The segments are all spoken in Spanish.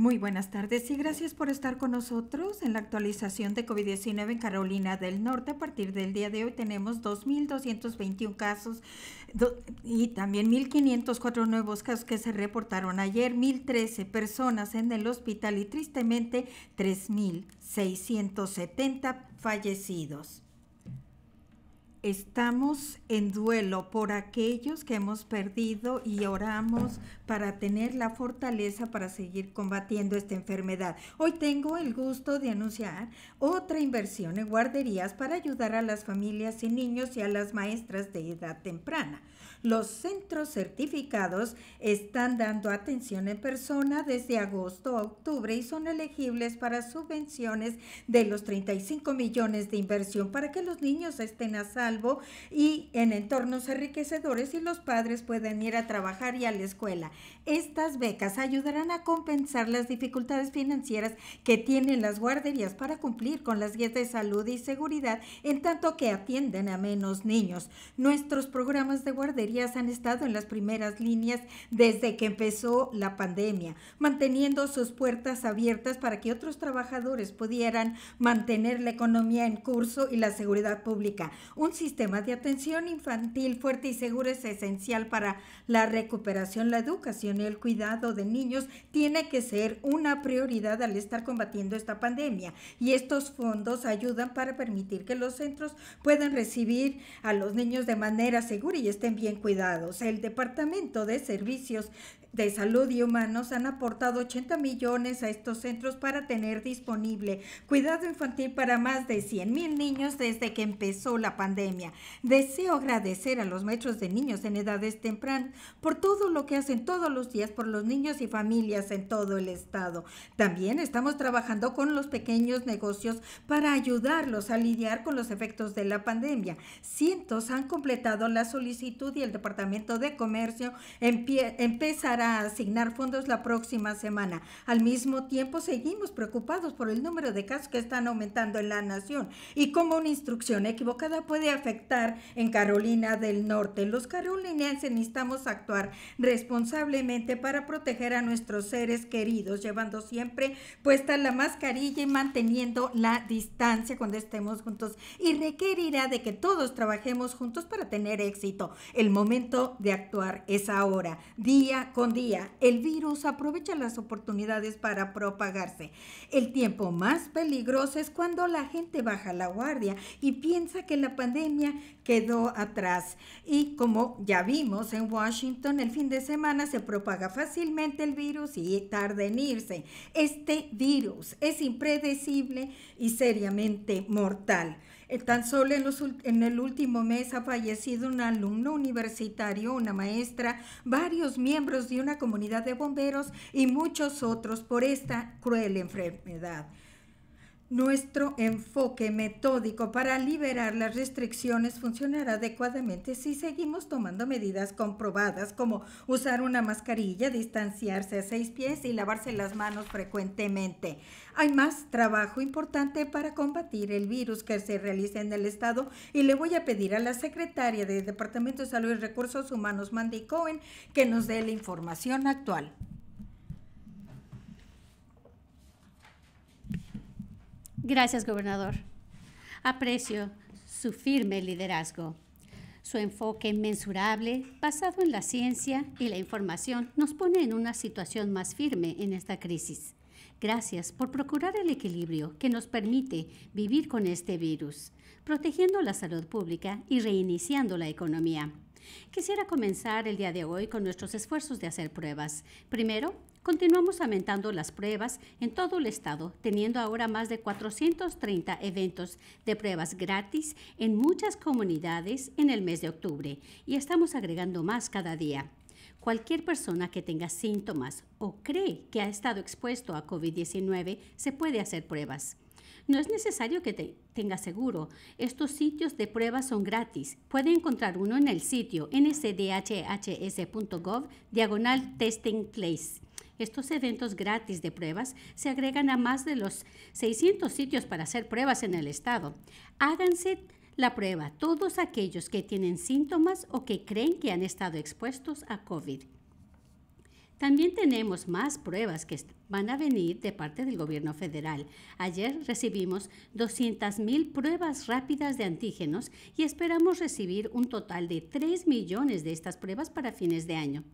Muy buenas tardes y gracias por estar con nosotros en la actualización de COVID-19 en Carolina del Norte. A partir del día de hoy tenemos 2.221 casos y también 1.504 nuevos casos que se reportaron ayer, 1.013 personas en el hospital y tristemente 3.670 fallecidos. Estamos en duelo por aquellos que hemos perdido y oramos para tener la fortaleza para seguir combatiendo esta enfermedad. Hoy tengo el gusto de anunciar otra inversión en guarderías para ayudar a las familias y niños y a las maestras de edad temprana. Los centros certificados están dando atención en persona desde agosto a octubre y son elegibles para subvenciones de los 35 millones de inversión para que los niños estén a salvo y en entornos enriquecedores y los padres puedan ir a trabajar y a la escuela. Estas becas ayudarán a compensar las dificultades financieras que tienen las guarderías para cumplir con las guías de salud y seguridad en tanto que atienden a menos niños. Nuestros programas de guardería han estado en las primeras líneas desde que empezó la pandemia, manteniendo sus puertas abiertas para que otros trabajadores pudieran mantener la economía en curso y la seguridad pública. Un sistema de atención infantil fuerte y seguro es esencial para la recuperación, la educación y el cuidado de niños tiene que ser una prioridad al estar combatiendo esta pandemia y estos fondos ayudan para permitir que los centros puedan recibir a los niños de manera segura y estén bien cuidados. El Departamento de Servicios de Salud y Humanos han aportado 80 millones a estos centros para tener disponible cuidado infantil para más de 100 mil niños desde que empezó la pandemia. Deseo agradecer a los metros de niños en edades tempranas por todo lo que hacen todos los días por los niños y familias en todo el estado. También estamos trabajando con los pequeños negocios para ayudarlos a lidiar con los efectos de la pandemia. Cientos han completado la solicitud y el Departamento de Comercio empezará asignar fondos la próxima semana. Al mismo tiempo, seguimos preocupados por el número de casos que están aumentando en la nación y cómo una instrucción equivocada puede afectar en Carolina del Norte. Los carolinenses necesitamos actuar responsablemente para proteger a nuestros seres queridos, llevando siempre puesta la mascarilla y manteniendo la distancia cuando estemos juntos. Y requerirá de que todos trabajemos juntos para tener éxito. El momento de actuar es ahora, día con día el virus aprovecha las oportunidades para propagarse. El tiempo más peligroso es cuando la gente baja la guardia y piensa que la pandemia quedó atrás. Y como ya vimos en Washington, el fin de semana se propaga fácilmente el virus y tarda en irse. Este virus es impredecible y seriamente mortal. Eh, tan solo en, el último mes ha fallecido un alumno universitario, una maestra, varios miembros de una comunidad de bomberos y muchos otros por esta cruel enfermedad. Nuestro enfoque metódico para liberar las restricciones funcionará adecuadamente si seguimos tomando medidas comprobadas como usar una mascarilla, distanciarse a seis pies y lavarse las manos frecuentemente. Hay más trabajo importante para combatir el virus que se realiza en el Estado y le voy a pedir a la secretaria del Departamento de Salud y Recursos Humanos, Mandy Cohen, que nos dé la información actual. Gracias, gobernador. Aprecio su firme liderazgo. Su enfoque mensurable basado en la ciencia y la información, nos pone en una situación más firme en esta crisis. Gracias por procurar el equilibrio que nos permite vivir con este virus, protegiendo la salud pública y reiniciando la economía. Quisiera comenzar el día de hoy con nuestros esfuerzos de hacer pruebas. Primero, Continuamos aumentando las pruebas en todo el estado, teniendo ahora más de 430 eventos de pruebas gratis en muchas comunidades en el mes de octubre y estamos agregando más cada día. Cualquier persona que tenga síntomas o cree que ha estado expuesto a COVID-19 se puede hacer pruebas. No es necesario que te tenga seguro. Estos sitios de pruebas son gratis. Puede encontrar uno en el sitio ncdhhs.gov diagonal testing place estos eventos gratis de pruebas se agregan a más de los 600 sitios para hacer pruebas en el estado. Háganse la prueba todos aquellos que tienen síntomas o que creen que han estado expuestos a COVID. También tenemos más pruebas que van a venir de parte del gobierno federal. Ayer recibimos 200.000 pruebas rápidas de antígenos y esperamos recibir un total de 3 millones de estas pruebas para fines de año.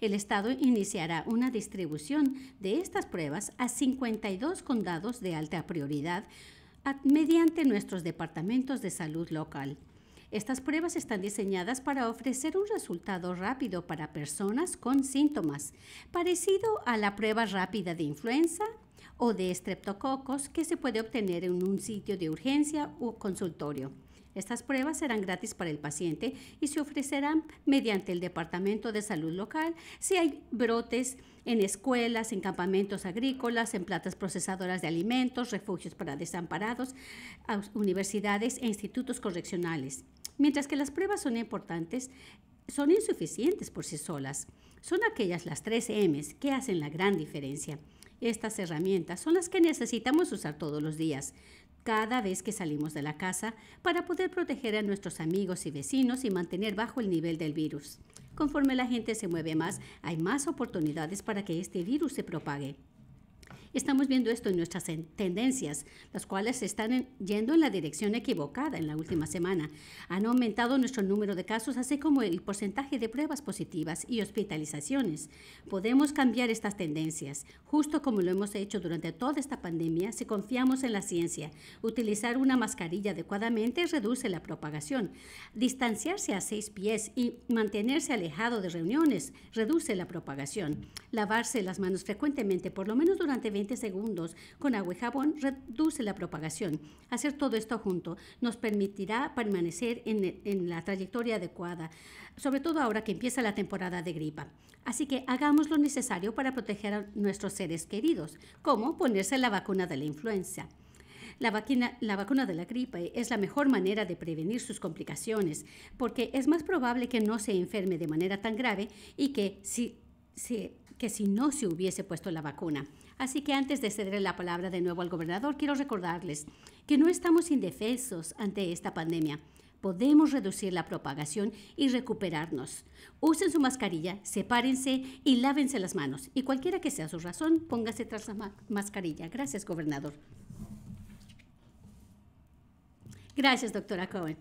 El Estado iniciará una distribución de estas pruebas a 52 condados de alta prioridad mediante nuestros departamentos de salud local. Estas pruebas están diseñadas para ofrecer un resultado rápido para personas con síntomas, parecido a la prueba rápida de influenza o de estreptococos que se puede obtener en un sitio de urgencia o consultorio. Estas pruebas serán gratis para el paciente y se ofrecerán mediante el Departamento de Salud local si hay brotes en escuelas, en campamentos agrícolas, en plantas procesadoras de alimentos, refugios para desamparados, universidades e institutos correccionales. Mientras que las pruebas son importantes, son insuficientes por sí solas. Son aquellas las tres M's que hacen la gran diferencia. Estas herramientas son las que necesitamos usar todos los días cada vez que salimos de la casa para poder proteger a nuestros amigos y vecinos y mantener bajo el nivel del virus. Conforme la gente se mueve más, hay más oportunidades para que este virus se propague. Estamos viendo esto en nuestras tendencias, las cuales están yendo en la dirección equivocada en la última semana. Han aumentado nuestro número de casos, así como el porcentaje de pruebas positivas y hospitalizaciones. Podemos cambiar estas tendencias, justo como lo hemos hecho durante toda esta pandemia, si confiamos en la ciencia. Utilizar una mascarilla adecuadamente reduce la propagación. Distanciarse a seis pies y mantenerse alejado de reuniones reduce la propagación. Lavarse las manos frecuentemente, por lo menos durante 20 segundos con agua y jabón reduce la propagación. Hacer todo esto junto nos permitirá permanecer en, la trayectoria adecuada, sobre todo ahora que empieza la temporada de gripa. Así que hagamos lo necesario para proteger a nuestros seres queridos, como ponerse la vacuna de la influenza. La, vacuna, la vacuna de la gripe es la mejor manera de prevenir sus complicaciones, porque es más probable que no se enferme de manera tan grave y que si, que si no se hubiese puesto la vacuna. Así que antes de ceder la palabra de nuevo al gobernador, quiero recordarles que no estamos indefensos ante esta pandemia. Podemos reducir la propagación y recuperarnos. Usen su mascarilla, sepárense y lávense las manos. Y cualquiera que sea su razón, póngase tras la mascarilla. Gracias, gobernador. Gracias, doctora Cohen.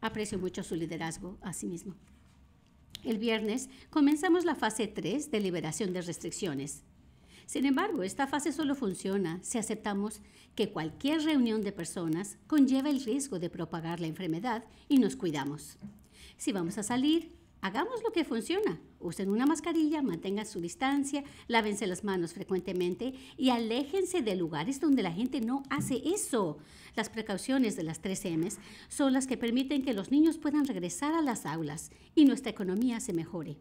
Aprecio mucho su liderazgo asimismo. mismo. El viernes comenzamos la fase 3 de liberación de restricciones. Sin embargo, esta fase solo funciona si aceptamos que cualquier reunión de personas conlleva el riesgo de propagar la enfermedad y nos cuidamos. Si vamos a salir, hagamos lo que funciona. Usen una mascarilla, mantengan su distancia, lávense las manos frecuentemente y aléjense de lugares donde la gente no hace eso. Las precauciones de las 3 m son las que permiten que los niños puedan regresar a las aulas y nuestra economía se mejore.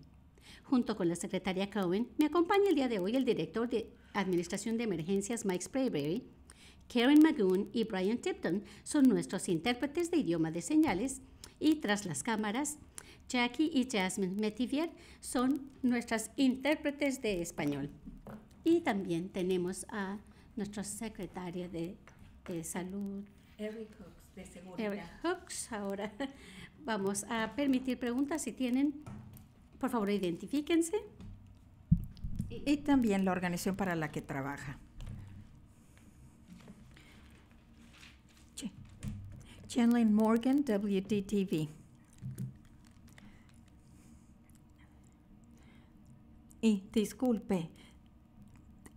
Junto con la secretaria Cohen, me acompaña el día de hoy el director de Administración de Emergencias Mike Sprayberry, Karen Magoon y Brian Tipton son nuestros intérpretes de idioma de señales y tras las cámaras, Jackie y Jasmine Metivier son nuestras intérpretes de español. Y también tenemos a nuestra secretaria de, de salud. Eric Hooks, de seguridad. Eric Hooks, ahora vamos a permitir preguntas si tienen por favor, identifíquense. Y también la organización para la que trabaja. Chenlin Morgan, WTTV. Y disculpe,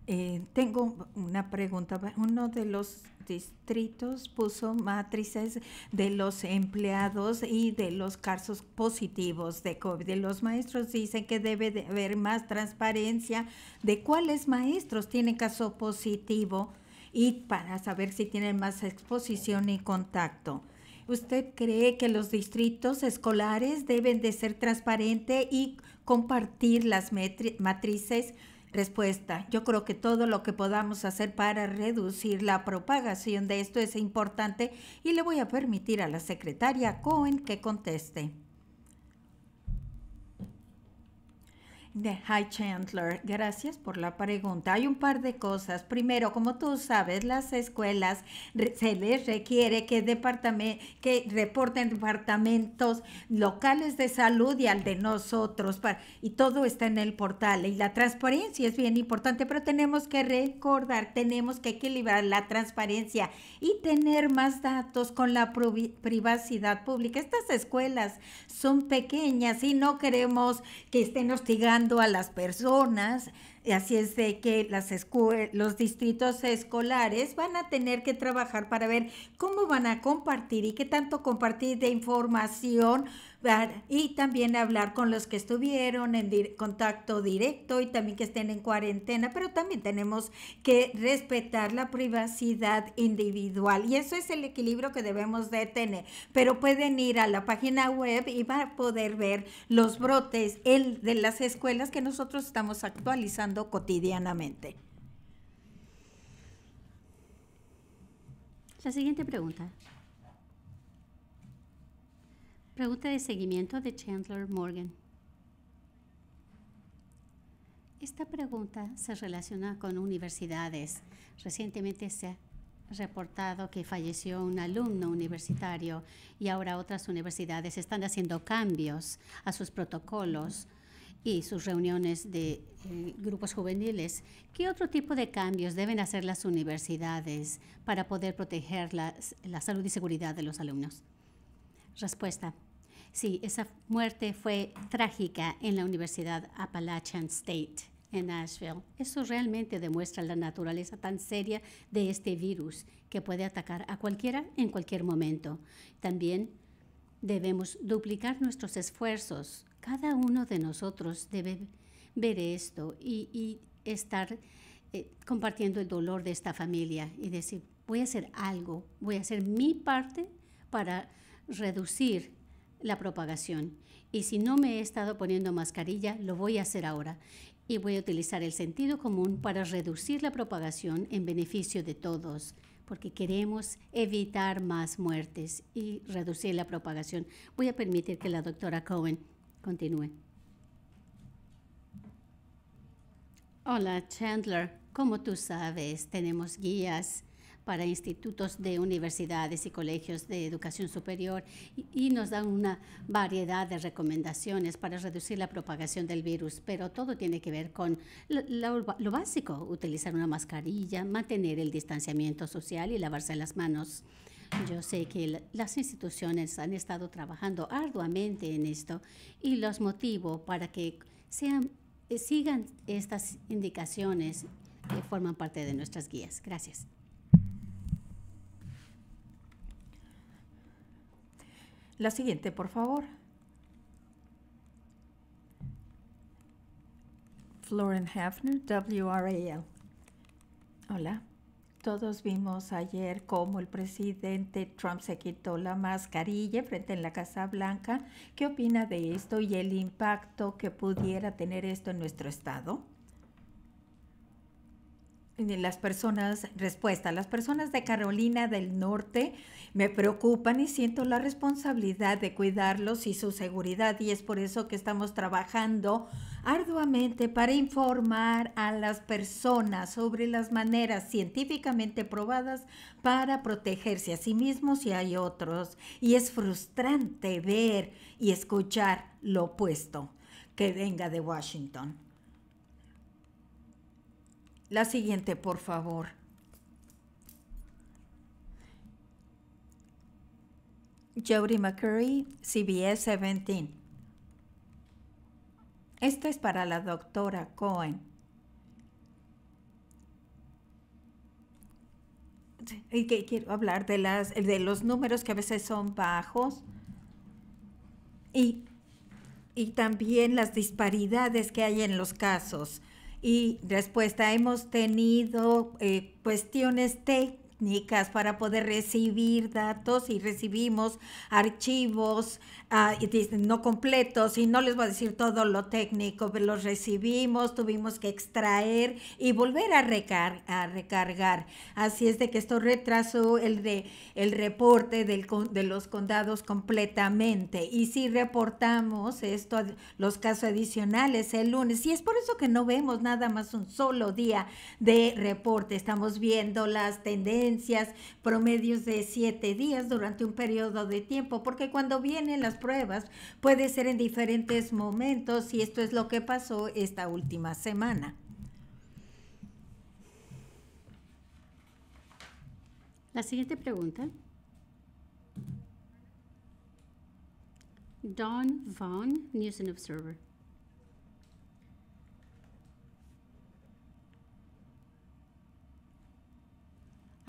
eh, tengo una pregunta. Uno de los distritos puso matrices de los empleados y de los casos positivos de COVID. Los maestros dicen que debe de haber más transparencia de cuáles maestros tienen caso positivo y para saber si tienen más exposición y contacto. ¿Usted cree que los distritos escolares deben de ser transparentes y compartir las matrices? Respuesta. Yo creo que todo lo que podamos hacer para reducir la propagación de esto es importante y le voy a permitir a la secretaria Cohen que conteste. De Hi Chandler, gracias por la pregunta. Hay un par de cosas. Primero, como tú sabes, las escuelas se les requiere que, que reporten departamentos locales de salud y al de nosotros. Para, y todo está en el portal. Y la transparencia es bien importante, pero tenemos que recordar, tenemos que equilibrar la transparencia y tener más datos con la privacidad pública. Estas escuelas son pequeñas y no queremos que estén hostigando a las personas. Así es de que las los distritos escolares van a tener que trabajar para ver cómo van a compartir y qué tanto compartir de información y también hablar con los que estuvieron en contacto directo y también que estén en cuarentena, pero también tenemos que respetar la privacidad individual y eso es el equilibrio que debemos de tener. Pero pueden ir a la página web y van a poder ver los brotes el de las escuelas que nosotros estamos actualizando cotidianamente. La siguiente pregunta. Pregunta de seguimiento de Chandler Morgan. Esta pregunta se relaciona con universidades. Recientemente se ha reportado que falleció un alumno universitario y ahora otras universidades están haciendo cambios a sus protocolos y sus reuniones de eh, grupos juveniles. ¿Qué otro tipo de cambios deben hacer las universidades para poder proteger la salud y seguridad de los alumnos? Respuesta. Sí, esa muerte fue trágica en la Universidad Appalachian State en Nashville. Eso realmente demuestra la naturaleza tan seria de este virus que puede atacar a cualquiera en cualquier momento. También debemos duplicar nuestros esfuerzos. Cada uno de nosotros debe ver esto y, y estar eh, compartiendo el dolor de esta familia y decir, voy a hacer algo, voy a hacer mi parte para reducir la propagación. Y si no me he estado poniendo mascarilla, lo voy a hacer ahora. Y voy a utilizar el sentido común para reducir la propagación en beneficio de todos, porque queremos evitar más muertes y reducir la propagación. Voy a permitir que la doctora Cohen continúe. Hola Chandler, como tú sabes, tenemos guías para institutos de universidades y colegios de educación superior y, nos dan una variedad de recomendaciones para reducir la propagación del virus, pero todo tiene que ver con lo, básico, utilizar una mascarilla, mantener el distanciamiento social y lavarse las manos. Yo sé que las instituciones han estado trabajando arduamente en esto y los motivo para que sean, eh, sigan estas indicaciones que forman parte de nuestras guías. Gracias. La siguiente, por favor. R Hafner WRAL. Hola. Todos vimos ayer cómo el presidente Trump se quitó la mascarilla frente en la Casa Blanca. ¿Qué opina de esto y el impacto que pudiera tener esto en nuestro estado? las personas, respuesta, las personas de Carolina del Norte me preocupan y siento la responsabilidad de cuidarlos y su seguridad y es por eso que estamos trabajando arduamente para informar a las personas sobre las maneras científicamente probadas para protegerse a sí mismos y a otros. Y es frustrante ver y escuchar lo opuesto que venga de Washington. La siguiente, por favor. Jody McCurry, CBS 17. Esta es para la doctora Cohen. Y que quiero hablar de, las, de los números que a veces son bajos y también las disparidades que hay en los casos y respuesta hemos tenido eh, cuestiones técnicas para poder recibir datos y recibimos archivos ah, no completos y no les voy a decir todo lo técnico, pero los recibimos, tuvimos que extraer y volver a, recar a recargar. Así es de que esto retrasó el, de, el reporte del, de los condados completamente. Y si reportamos esto, los casos adicionales el lunes, y es por eso que no vemos nada más un solo día de reporte, estamos viendo las tendencias promedios de siete días durante un periodo de tiempo, porque cuando vienen las pruebas puede ser en diferentes momentos y esto es lo que pasó esta última semana. La siguiente pregunta. Don Vaughn, News and Observer.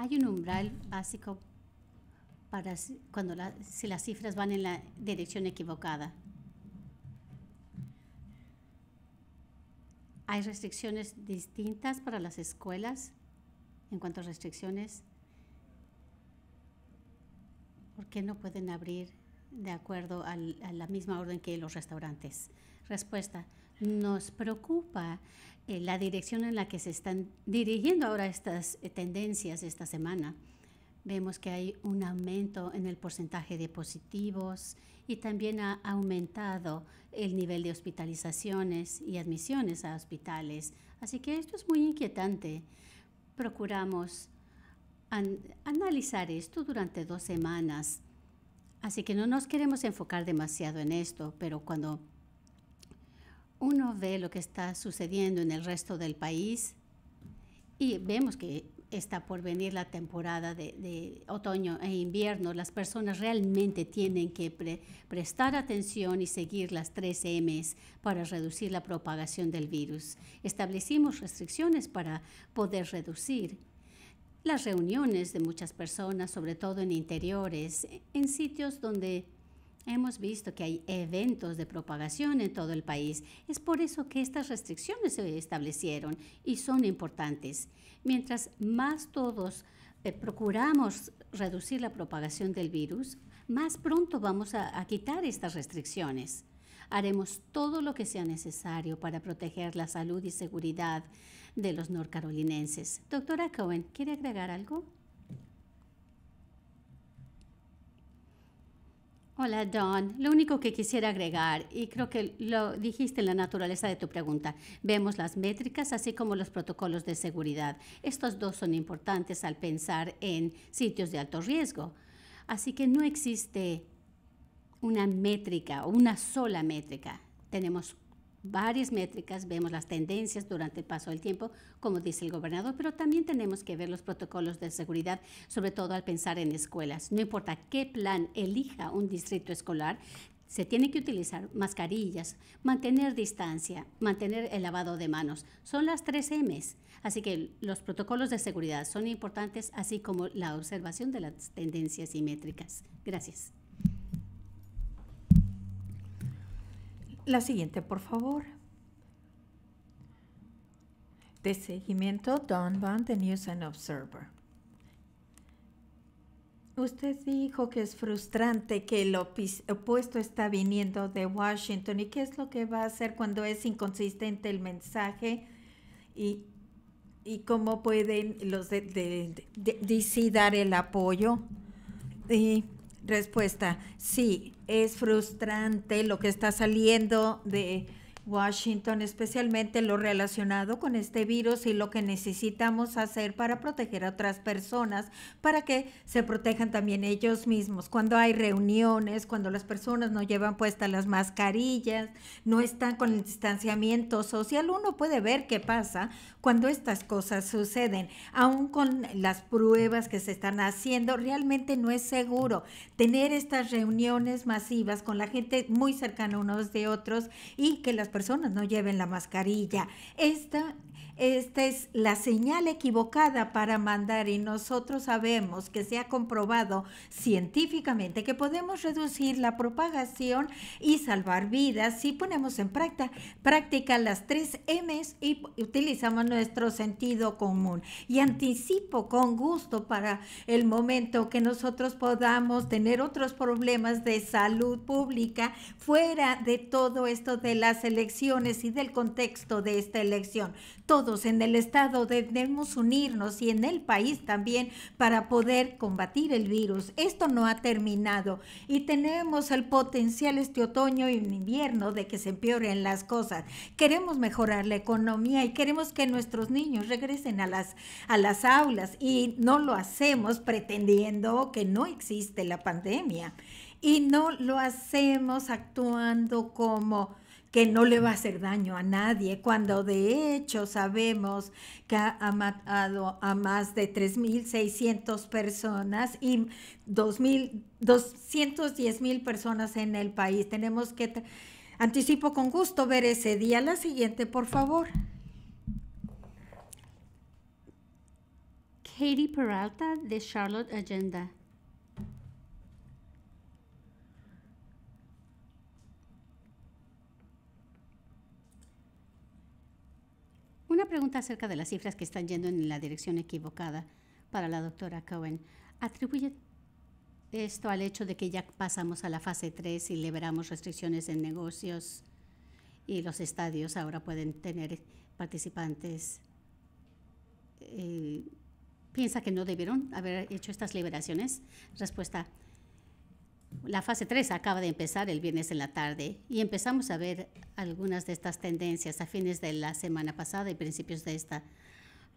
Hay un umbral básico para cuando si las cifras van en la dirección equivocada. Hay restricciones distintas para las escuelas en cuanto a restricciones. ¿Por qué no pueden abrir de acuerdo a la misma orden que los restaurantes? Respuesta. Nos preocupa eh, la dirección en la que se están dirigiendo ahora estas eh, tendencias esta semana. Vemos que hay un aumento en el porcentaje de positivos y también ha aumentado el nivel de hospitalizaciones y admisiones a hospitales. Así que esto es muy inquietante. Procuramos analizar esto durante dos semanas. Así que no nos queremos enfocar demasiado en esto, pero cuando uno ve lo que está sucediendo en el resto del país y vemos que está por venir la temporada de, otoño e invierno, las personas realmente tienen que prestar atención y seguir las tres M's para reducir la propagación del virus. Establecimos restricciones para poder reducir las reuniones de muchas personas, sobre todo en interiores, en sitios donde Hemos visto que hay eventos de propagación en todo el país. Es por eso que estas restricciones se establecieron y son importantes. Mientras más todos eh, procuramos reducir la propagación del virus, más pronto vamos a, quitar estas restricciones. Haremos todo lo que sea necesario para proteger la salud y seguridad de los norcarolinenses. Doctora Cohen, ¿quiere agregar algo? Hola, Don. Lo único que quisiera agregar, y creo que lo dijiste en la naturaleza de tu pregunta, vemos las métricas así como los protocolos de seguridad. Estos dos son importantes al pensar en sitios de alto riesgo. Así que no existe una métrica o una sola métrica. Tenemos varias métricas, vemos las tendencias durante el paso del tiempo, como dice el gobernador, pero también tenemos que ver los protocolos de seguridad, sobre todo al pensar en escuelas. No importa qué plan elija un distrito escolar, se tiene que utilizar mascarillas, mantener distancia, mantener el lavado de manos. Son las tres M's. Así que los protocolos de seguridad son importantes, así como la observación de las tendencias y métricas. Gracias. La siguiente, por favor. De seguimiento, Don Van, The News and Observer. Usted dijo que es frustrante que el opuesto está viniendo de Washington. ¿Y qué es lo que va a hacer cuando es inconsistente el mensaje? ¿Y, cómo pueden los de, DC dar el apoyo? Y Respuesta, sí, es frustrante lo que está saliendo de Washington, especialmente lo relacionado con este virus y lo que necesitamos hacer para proteger a otras personas, para que se protejan también ellos mismos. Cuando hay reuniones, cuando las personas no llevan puestas las mascarillas, no están con el distanciamiento social, uno puede ver qué pasa cuando estas cosas suceden. Aún con las pruebas que se están haciendo, realmente no es seguro tener estas reuniones masivas con la gente muy cercana unos de otros y que las personas no lleven la mascarilla. Esta, esta es la señal equivocada para mandar y nosotros sabemos que se ha comprobado científicamente que podemos reducir la propagación y salvar vidas si ponemos en práctica, práctica las tres M's y utilizamos nuestro sentido común. Y anticipo con gusto para el momento que nosotros podamos tener otros problemas de salud pública fuera de todo esto de las elecciones y del contexto de esta elección. Todos en el Estado debemos unirnos y en el país también para poder combatir el virus. Esto no ha terminado y tenemos el potencial este otoño y invierno de que se empeoren las cosas. Queremos mejorar la economía y queremos que nuestros niños regresen a las, a las aulas y no lo hacemos pretendiendo que no existe la pandemia y no lo hacemos actuando como que no le va a hacer daño a nadie, cuando de hecho sabemos que ha matado a más de 3.600 personas y mil personas en el país. Tenemos que, anticipo con gusto, ver ese día. La siguiente, por favor. Katie Peralta de Charlotte Agenda. Una pregunta acerca de las cifras que están yendo en la dirección equivocada para la doctora Cohen. ¿Atribuye esto al hecho de que ya pasamos a la fase 3 y liberamos restricciones en negocios y los estadios ahora pueden tener participantes? Eh, ¿Piensa que no debieron haber hecho estas liberaciones? Respuesta, la fase 3 acaba de empezar el viernes en la tarde y empezamos a ver algunas de estas tendencias a fines de la semana pasada y principios de esta,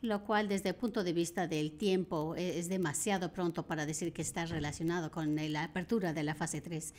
lo cual desde el punto de vista del tiempo e-, es demasiado pronto para decir que está relacionado con eh, la apertura de la fase 3.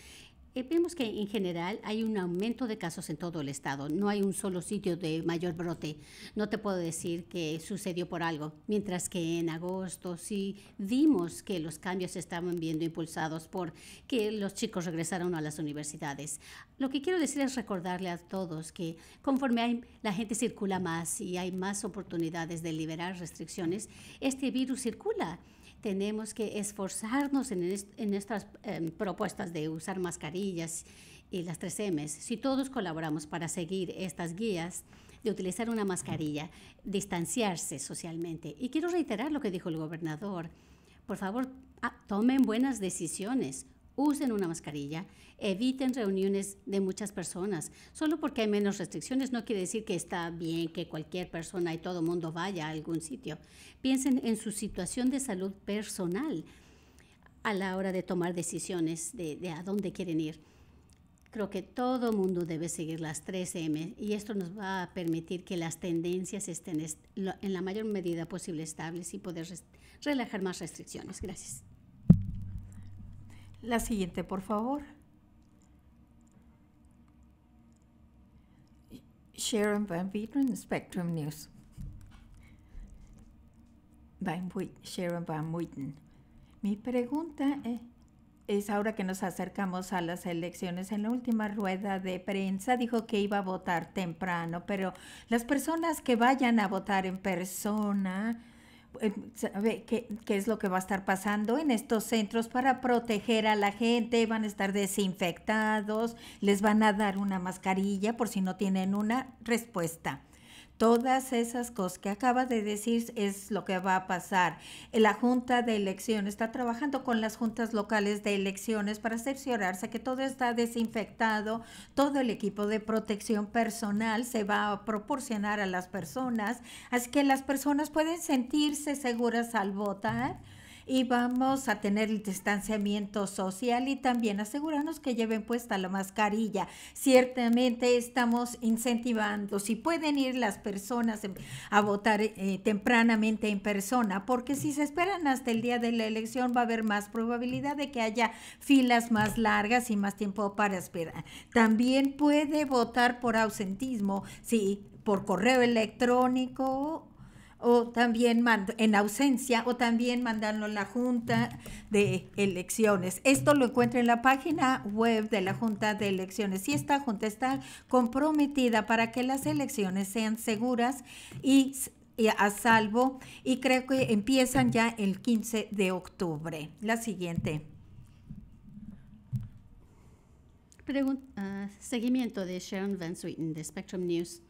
Eh, vemos que en general hay un aumento de casos en todo el estado. No hay un solo sitio de mayor brote. No te puedo decir que sucedió por algo. Mientras que en agosto sí vimos que los cambios se estaban viendo impulsados por que los chicos regresaron a las universidades. Lo que quiero decir es recordarle a todos que conforme hay, la gente circula más y hay más oportunidades de liberar restricciones, este virus circula tenemos que esforzarnos en, en estas em, propuestas de usar mascarillas y las 3 m Si todos colaboramos para seguir estas guías, de utilizar una mascarilla, distanciarse socialmente. Y quiero reiterar lo que dijo el gobernador. Por favor, ah, tomen buenas decisiones usen una mascarilla, eviten reuniones de muchas personas. Solo porque hay menos restricciones no quiere decir que está bien que cualquier persona y todo mundo vaya a algún sitio. Piensen en su situación de salud personal a la hora de tomar decisiones de, de a dónde quieren ir. Creo que todo mundo debe seguir las 3 M y esto nos va a permitir que las tendencias estén en la mayor medida posible estables y poder relajar más restricciones. Gracias. La siguiente, por favor. Sharon Van witten Spectrum News. Van Sharon Van witten Mi pregunta es, eh, es ahora que nos acercamos a las elecciones. En la última rueda de prensa dijo que iba a votar temprano, pero las personas que vayan a votar en persona, sabe qué, qué, es lo que va a estar pasando en estos centros para proteger a la gente, van a estar desinfectados, les van a dar una mascarilla por si no tienen una respuesta. Todas esas cosas que acaba de decir es lo que va a pasar. La Junta de Elecciones está trabajando con las juntas locales de elecciones para cerciorarse que todo está desinfectado, todo el equipo de protección personal se va a proporcionar a las personas, así que las personas pueden sentirse seguras al votar y vamos a tener el distanciamiento social y también asegurarnos que lleven puesta la mascarilla. Ciertamente estamos incentivando, si pueden ir las personas a votar eh, tempranamente en persona, porque si se esperan hasta el día de la elección va a haber más probabilidad de que haya filas más largas y más tiempo para esperar. También puede votar por ausentismo, sí, por correo electrónico o también mando, en ausencia o también mandarlo a la Junta de Elecciones. Esto lo encuentra en la página web de la Junta de Elecciones y esta Junta está comprometida para que las elecciones sean seguras y, a salvo y creo que empiezan ya el 15 de octubre. La siguiente. Ah, seguimiento de Sharon Van Sweeten de Spectrum News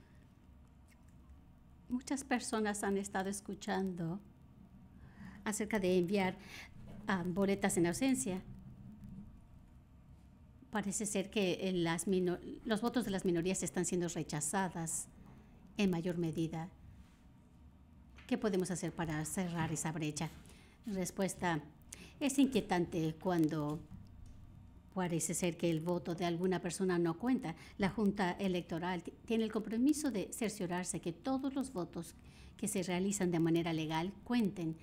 muchas personas han estado escuchando acerca de enviar ah, boletas en ausencia. Parece ser que eh, las los votos de las minorías están siendo rechazadas en mayor medida. ¿Qué podemos hacer para cerrar esa brecha? Respuesta. Es inquietante cuando Parece ser que el voto de alguna persona no cuenta. La Junta Electoral tiene el compromiso de cerciorarse que todos los votos que se realizan de manera legal cuenten.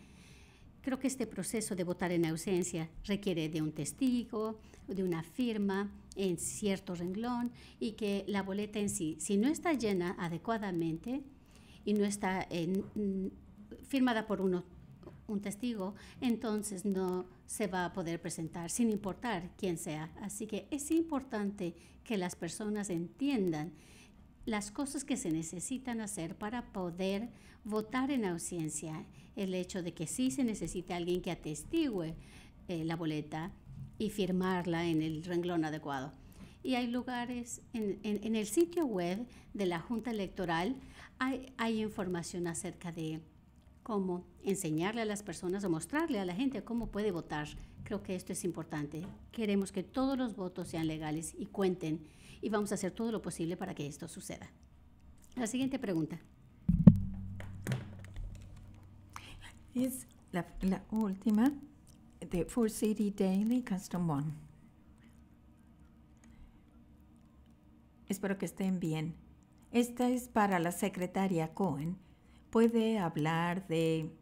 Creo que este proceso de votar en ausencia requiere de un testigo, de una firma en cierto renglón y que la boleta en sí, si no está llena adecuadamente y no está en, mm, firmada por uno un testigo, entonces no se va a poder presentar, sin importar quién sea. Así que es importante que las personas entiendan las cosas que se necesitan hacer para poder votar en ausencia. El hecho de que sí se necesita alguien que atestigüe eh, la boleta y firmarla en el renglón adecuado. Y hay lugares en, el sitio web de la Junta Electoral, hay, hay información acerca de como enseñarle a las personas o mostrarle a la gente cómo puede votar. Creo que esto es importante. Queremos que todos los votos sean legales y cuenten y vamos a hacer todo lo posible para que esto suceda. La siguiente pregunta. Es la, la última de Full City Daily Custom One. Espero que estén bien. Esta es para la secretaria Cohen puede hablar de,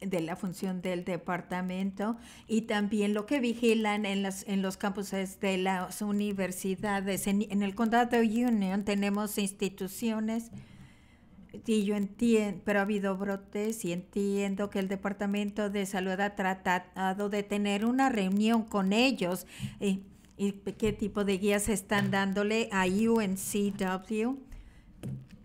de la función del departamento y también lo que vigilan en, las, en los campuses de las universidades. En, el condado de Union tenemos instituciones y yo entiendo, pero ha habido brotes y entiendo que el Departamento de Salud ha tratado de tener una reunión con ellos y, eh, y qué tipo de guías están dándole a UNCW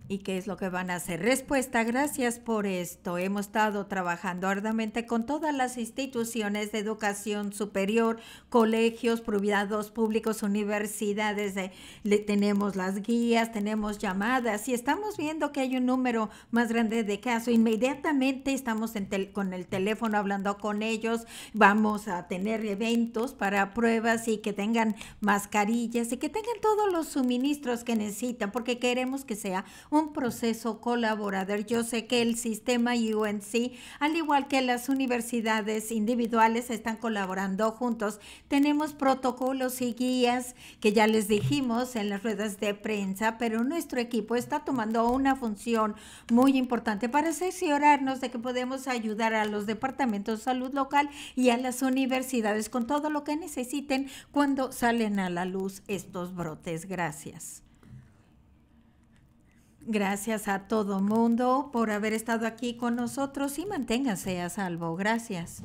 y qué es lo que van a hacer. Respuesta, gracias por esto. Hemos estado trabajando arduamente con todas las instituciones de educación superior, colegios, privados, públicos, universidades. Eh, le, tenemos las guías, tenemos llamadas y estamos viendo que hay un número más grande de casos. Inmediatamente estamos en con el teléfono hablando con ellos. Vamos a tener eventos para pruebas y que tengan mascarillas y que tengan todos los suministros que necesitan porque queremos que sea un proceso colaborador. Yo sé que el sistema UNC, al igual que las universidades individuales, están colaborando juntos. Tenemos protocolos y guías que ya les dijimos en las ruedas de prensa, pero nuestro equipo está tomando una función muy importante para asesorarnos de que podemos ayudar a los departamentos de salud local y a las universidades con todo lo que necesiten cuando salen a la luz estos brotes. Gracias. Gracias a todo mundo por haber estado aquí con nosotros y manténganse a salvo. Gracias.